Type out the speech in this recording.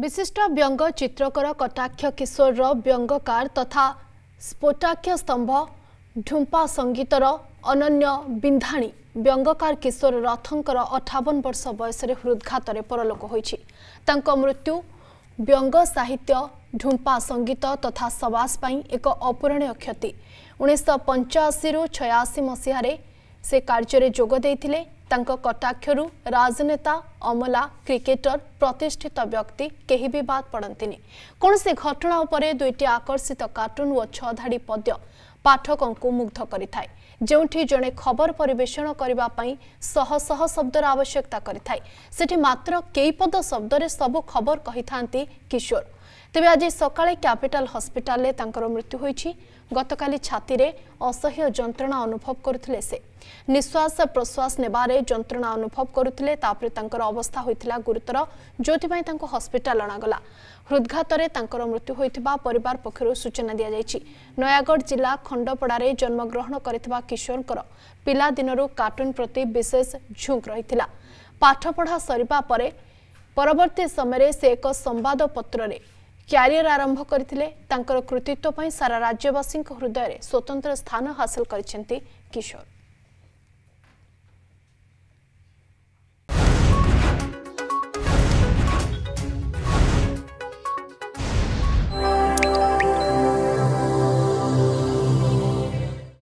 विशिष्ट व्यङ्ग चित्रकर कटाक्ष किशोर र व्यङ्गकार तथा स्टाक्ष स्तम्भ ढुम्पा संगीतर र अनन्य विन्धाणी व्यङ्गकार किशोर रथको अठावन वर्ष वयसरी हृद्घातर परलोक हुन्छ त मृत्यु व्यंग साहित्य ढुम्पा संगीत तथा सवासपै एक अपूरणीय क्षति उन्नाइस पञ्चासी रु छसी मसहारस कटाक्षर राजनेता अमला क्रिकेटर प्रतिष्ठित व्यक्ति के बाद बात पड़ती कौन सी घटना उपर दुईट आकर्षित कार्टून और छधाड़ी पद्य पाठकों मुग्ध करें जो जड़े खबर परेषण करने शह शह आवश्यकता करें से मात्र शब्द से सब खबर कही था किशोर ତେବେ ଆଜି ସକାଳେ କ୍ୟାପିଟାଲ ହସ୍ପିଟାଲରେ ତାଙ୍କର ମୃତ୍ୟୁ ହୋଇଛି ଗତକାଲି ଛାତିରେ ଅସହ୍ୟ ଯନ୍ତ୍ରଣା ଅନୁଭବ କରୁଥିଲେ ସେ ନିଶ୍ୱାସ ପ୍ରଶ୍ୱାସ ନେବାରେ ଯନ୍ତ୍ରଣା ଅନୁଭବ କରୁଥିଲେ ତାପରେ ତାଙ୍କର ଅବସ୍ଥା ହୋଇଥିଲା ଗୁରୁତର ଯେଉଁଥିପାଇଁ ତାଙ୍କୁ ହସ୍ପିଟାଲ ଅଣାଗଲା ହୃଦଘାତରେ ତାଙ୍କର ମୃତ୍ୟୁ ହୋଇଥିବା ପରିବାର ପକ୍ଷରୁ ସୂଚନା ଦିଆଯାଇଛି ନୟାଗଡ଼ ଜିଲ୍ଲା ଖଣ୍ଡପଡ଼ାରେ ଜନ୍ମଗ୍ରହଣ କରିଥିବା କିଶୋରଙ୍କର ପିଲାଦିନରୁ କାର୍ଟୁନ୍ ପ୍ରତି ବିଶେଷ ଝୁଙ୍କ ରହିଥିଲା ପାଠପଢ଼ା ସରିବା ପରେ ପରବର୍ତ୍ତୀ ସମୟରେ ସେ ଏକ ସମ୍ବାଦପତ୍ରରେ କ୍ୟାରିୟର ଆରମ୍ଭ କରିଥିଲେ ତାଙ୍କର କୃତିତ୍ୱ ପାଇଁ ସାରା ରାଜ୍ୟବାସୀଙ୍କ ହୃଦୟରେ ସ୍ୱତନ୍ତ୍ର ସ୍ଥାନ ହାସଲ କରିଛନ୍ତି କିଶୋର